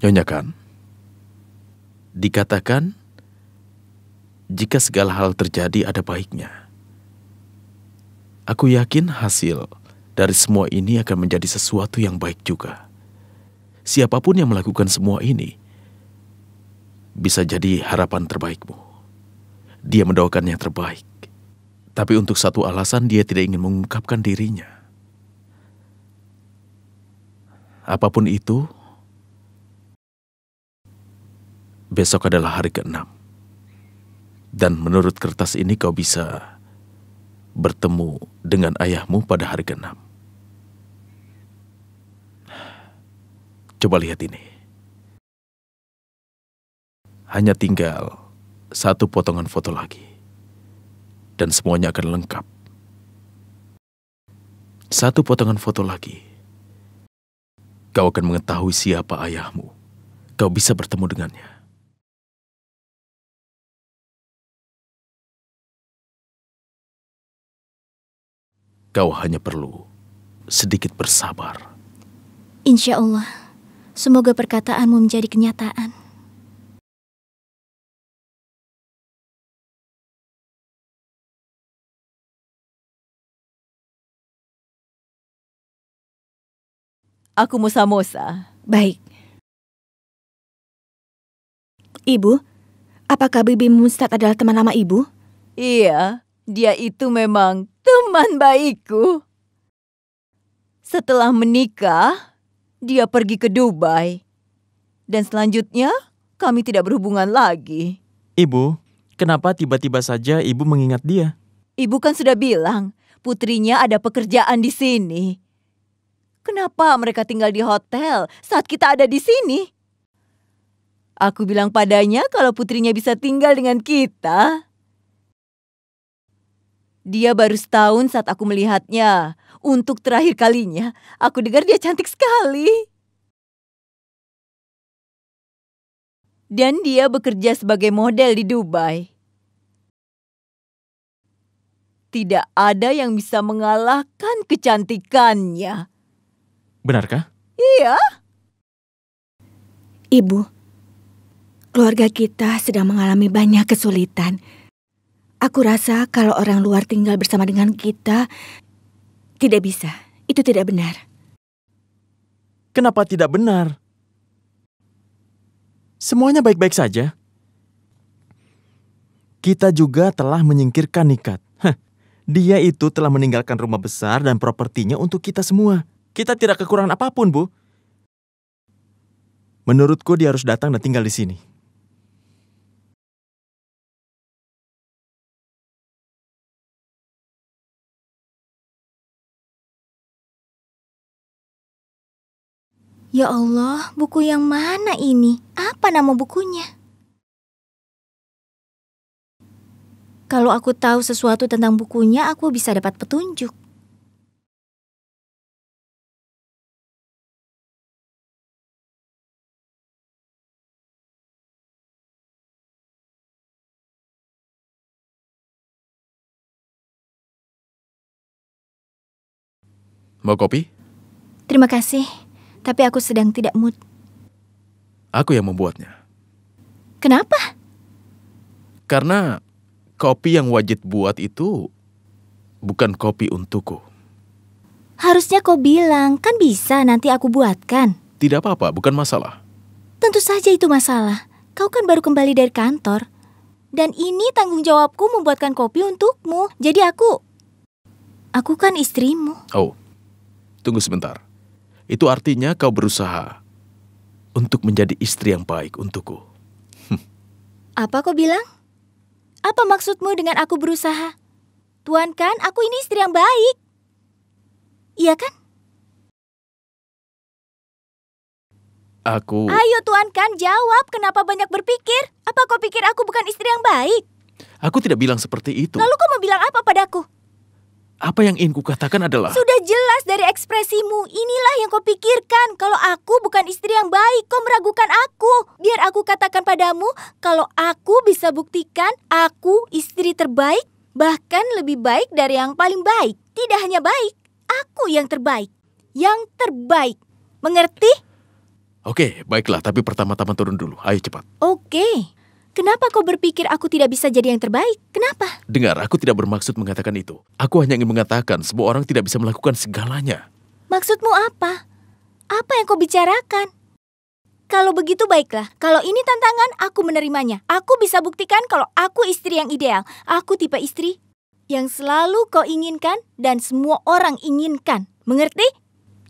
Nyonya kan? Dikatakan, jika segala hal terjadi ada baiknya. Aku yakin hasil dari semua ini akan menjadi sesuatu yang baik juga. Siapapun yang melakukan semua ini, bisa jadi harapan terbaikmu. Dia mendoakan yang terbaik. Tapi untuk satu alasan dia tidak ingin mengungkapkan dirinya. Apapun itu, Besok adalah hari keenam. Dan menurut kertas ini kau bisa bertemu dengan ayahmu pada hari keenam. Coba lihat ini. Hanya tinggal satu potongan foto lagi. Dan semuanya akan lengkap. Satu potongan foto lagi. Kau akan mengetahui siapa ayahmu. Kau bisa bertemu dengannya. Kau hanya perlu sedikit bersabar. Insya Allah, semoga perkataanmu menjadi kenyataan. Aku Musa Musa. Baik. Ibu, apakah Bibi Mustad adalah teman lama ibu? Iya, dia itu memang Teman baikku. Setelah menikah, dia pergi ke Dubai. Dan selanjutnya, kami tidak berhubungan lagi. Ibu, kenapa tiba-tiba saja ibu mengingat dia? Ibu kan sudah bilang, putrinya ada pekerjaan di sini. Kenapa mereka tinggal di hotel saat kita ada di sini? Aku bilang padanya kalau putrinya bisa tinggal dengan kita. Dia baru setahun saat aku melihatnya. Untuk terakhir kalinya, aku dengar dia cantik sekali. Dan dia bekerja sebagai model di Dubai. Tidak ada yang bisa mengalahkan kecantikannya. Benarkah? Iya. Ibu, keluarga kita sedang mengalami banyak kesulitan Aku rasa kalau orang luar tinggal bersama dengan kita, tidak bisa. Itu tidak benar. Kenapa tidak benar? Semuanya baik-baik saja. Kita juga telah menyingkirkan Nikat. Hah, dia itu telah meninggalkan rumah besar dan propertinya untuk kita semua. Kita tidak kekurangan apapun, Bu. Menurutku dia harus datang dan tinggal di sini. Ya Allah, buku yang mana ini? Apa nama bukunya? Kalau aku tahu sesuatu tentang bukunya, aku bisa dapat petunjuk. Mau kopi? Terima kasih tapi aku sedang tidak mood. Aku yang membuatnya. Kenapa? Karena kopi yang wajib buat itu bukan kopi untukku. Harusnya kau bilang, kan bisa nanti aku buatkan. Tidak apa-apa, bukan masalah. Tentu saja itu masalah. Kau kan baru kembali dari kantor. Dan ini tanggung jawabku membuatkan kopi untukmu. Jadi aku... Aku kan istrimu. Oh, tunggu sebentar. Itu artinya kau berusaha untuk menjadi istri yang baik untukku. Apa kau bilang? Apa maksudmu dengan aku berusaha? Tuan kan, aku ini istri yang baik. Iya kan? Aku... Ayo Tuan kan, jawab. Kenapa banyak berpikir? Apa kau pikir aku bukan istri yang baik? Aku tidak bilang seperti itu. Lalu kau mau bilang apa padaku? Apa yang ingin kukatakan adalah... Sudah jelas dari ekspresimu, inilah yang kau pikirkan. Kalau aku bukan istri yang baik, kau meragukan aku. Biar aku katakan padamu, kalau aku bisa buktikan aku istri terbaik, bahkan lebih baik dari yang paling baik. Tidak hanya baik, aku yang terbaik. Yang terbaik. Mengerti? Oke, baiklah. Tapi pertama-tama turun dulu. Ayo cepat. Oke. Kenapa kau berpikir aku tidak bisa jadi yang terbaik? Kenapa? Dengar, aku tidak bermaksud mengatakan itu. Aku hanya ingin mengatakan semua orang tidak bisa melakukan segalanya. Maksudmu apa? Apa yang kau bicarakan? Kalau begitu baiklah. Kalau ini tantangan, aku menerimanya. Aku bisa buktikan kalau aku istri yang ideal. Aku tipe istri yang selalu kau inginkan dan semua orang inginkan. Mengerti?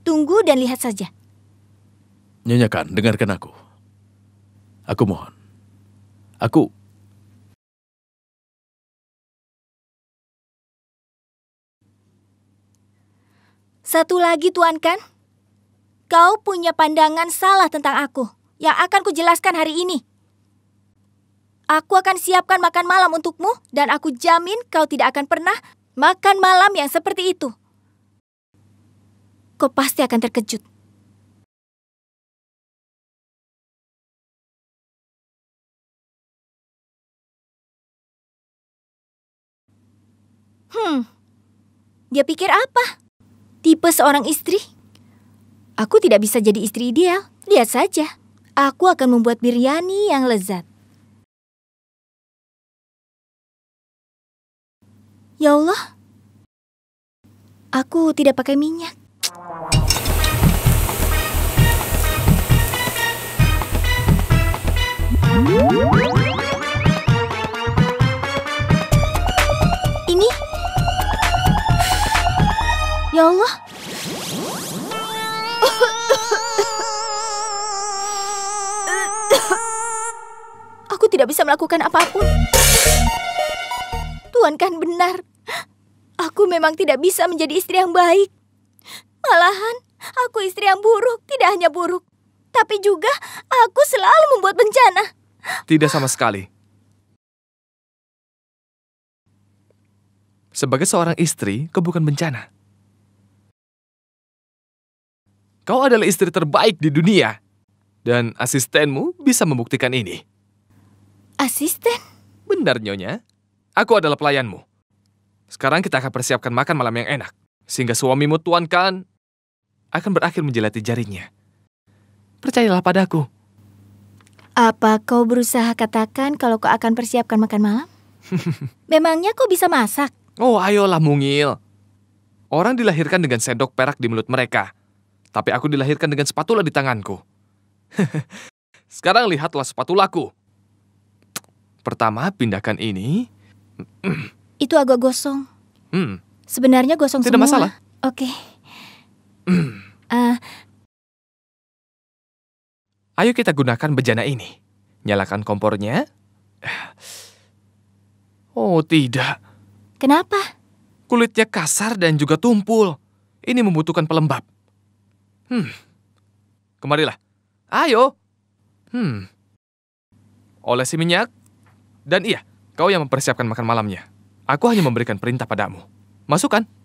Tunggu dan lihat saja. Nyonya dengarkan aku. Aku mohon. Aku Satu lagi, Tuan Kan. Kau punya pandangan salah tentang aku yang akan kujelaskan hari ini. Aku akan siapkan makan malam untukmu dan aku jamin kau tidak akan pernah makan malam yang seperti itu. Kau pasti akan terkejut. Hmm, dia pikir apa? Tipe seorang istri? Aku tidak bisa jadi istri ideal. Lihat saja, aku akan membuat biryani yang lezat. Ya Allah, aku tidak pakai minyak. Woo! Ya Allah. Aku tidak bisa melakukan apapun. Tuhan kan benar. Aku memang tidak bisa menjadi istri yang baik. Malahan, aku istri yang buruk, tidak hanya buruk. Tapi juga aku selalu membuat bencana. Tidak sama sekali. Sebagai seorang istri, kau bukan bencana. Kau adalah istri terbaik di dunia. Dan asistenmu bisa membuktikan ini. Asisten? Benar, Nyonya. Aku adalah pelayanmu. Sekarang kita akan persiapkan makan malam yang enak. Sehingga suamimu, Tuan Kan, akan berakhir menjelati jarinya. Percayalah padaku. Apa kau berusaha katakan kalau kau akan persiapkan makan malam? Memangnya kau bisa masak? Oh, ayolah mungil. Orang dilahirkan dengan sendok perak di mulut mereka tapi aku dilahirkan dengan spatula di tanganku. Sekarang lihatlah spatulaku. Pertama, pindahkan ini. Itu agak gosong. Hmm. Sebenarnya gosong Tidak semua. Tidak masalah. Oke. Okay. Hmm. uh. Eh. Ayo kita gunakan bejana ini. Nyalakan kompornya. Oh, tidak. Kenapa? Kulitnya kasar dan juga tumpul. Ini membutuhkan pelembab. Hmm. Kemarilah. Ayo. Hmm. Olesi minyak. Dan iya, kau yang mempersiapkan makan malamnya. Aku hanya memberikan perintah padamu. Masukkan.